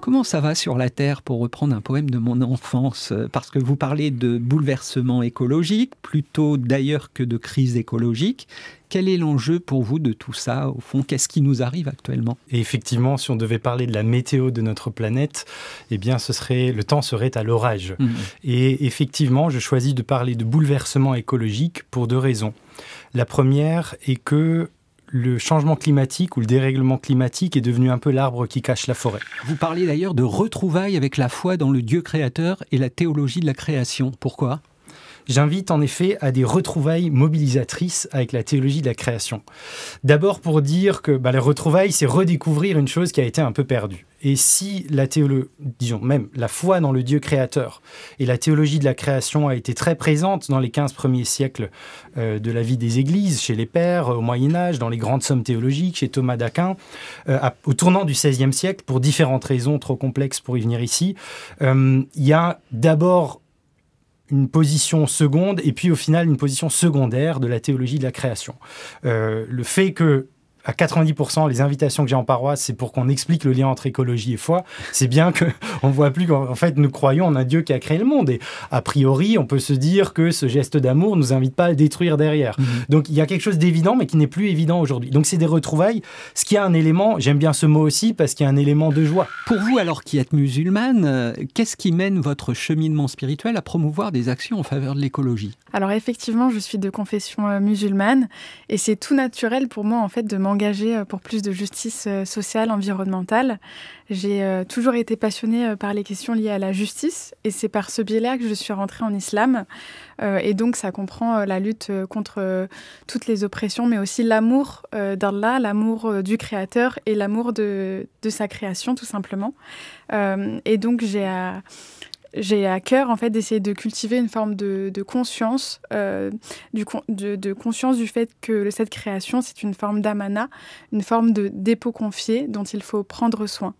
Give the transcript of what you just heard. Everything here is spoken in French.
Comment ça va sur la Terre, pour reprendre un poème de mon enfance euh, Parce que vous parlez de bouleversement écologique, plutôt d'ailleurs que de crise écologique. Quel est l'enjeu pour vous de tout ça Au fond, qu'est-ce qui nous arrive actuellement effectivement, si on devait parler de la météo de notre planète, eh bien, ce serait le temps serait à l'orage. Mmh. Et effectivement, je choisis de parler de bouleversement écologique pour deux raisons. La première est que le changement climatique ou le dérèglement climatique est devenu un peu l'arbre qui cache la forêt. Vous parlez d'ailleurs de retrouvailles avec la foi dans le Dieu créateur et la théologie de la création. Pourquoi J'invite en effet à des retrouvailles mobilisatrices avec la théologie de la création. D'abord pour dire que bah, les retrouvailles, c'est redécouvrir une chose qui a été un peu perdue. Et si la théologie, disons même la foi dans le Dieu créateur et la théologie de la création a été très présente dans les 15 premiers siècles euh, de la vie des églises, chez les pères, au Moyen Âge, dans les grandes sommes théologiques, chez Thomas d'Aquin, euh, au tournant du XVIe siècle, pour différentes raisons trop complexes pour y venir ici, euh, il y a d'abord une position seconde et puis au final une position secondaire de la théologie de la création. Euh, le fait que à 90%, les invitations que j'ai en paroisse, c'est pour qu'on explique le lien entre écologie et foi. C'est bien que on voit plus qu'en fait, nous croyons en un Dieu qui a créé le monde. Et a priori, on peut se dire que ce geste d'amour nous invite pas à détruire derrière. Mhm. Donc, il y a quelque chose d'évident, mais qui n'est plus évident aujourd'hui. Donc, c'est des retrouvailles. Ce qui a un élément, j'aime bien ce mot aussi, parce qu'il y a un élément de joie. Pour vous, alors qui êtes musulmane, euh, qu'est-ce qui mène votre cheminement spirituel à promouvoir des actions en faveur de l'écologie Alors, effectivement, je suis de confession euh, musulmane, et c'est tout naturel pour moi, en fait, de m'engager engagée euh, pour plus de justice euh, sociale, environnementale. J'ai euh, toujours été passionnée par les questions liées à la justice et c'est par ce biais-là que je suis rentrée en islam. Et donc ça comprend la lutte contre toutes les oppressions, mais aussi l'amour d'Allah, l'amour du Créateur et l'amour de, de, sa création tout simplement. Et donc j'ai j'ai à cœur en fait d'essayer de cultiver une forme de, conscience, euh, du de, conscience du fait que cette création c'est une forme d'amana, une forme de dépôt confié dont il faut prendre soin.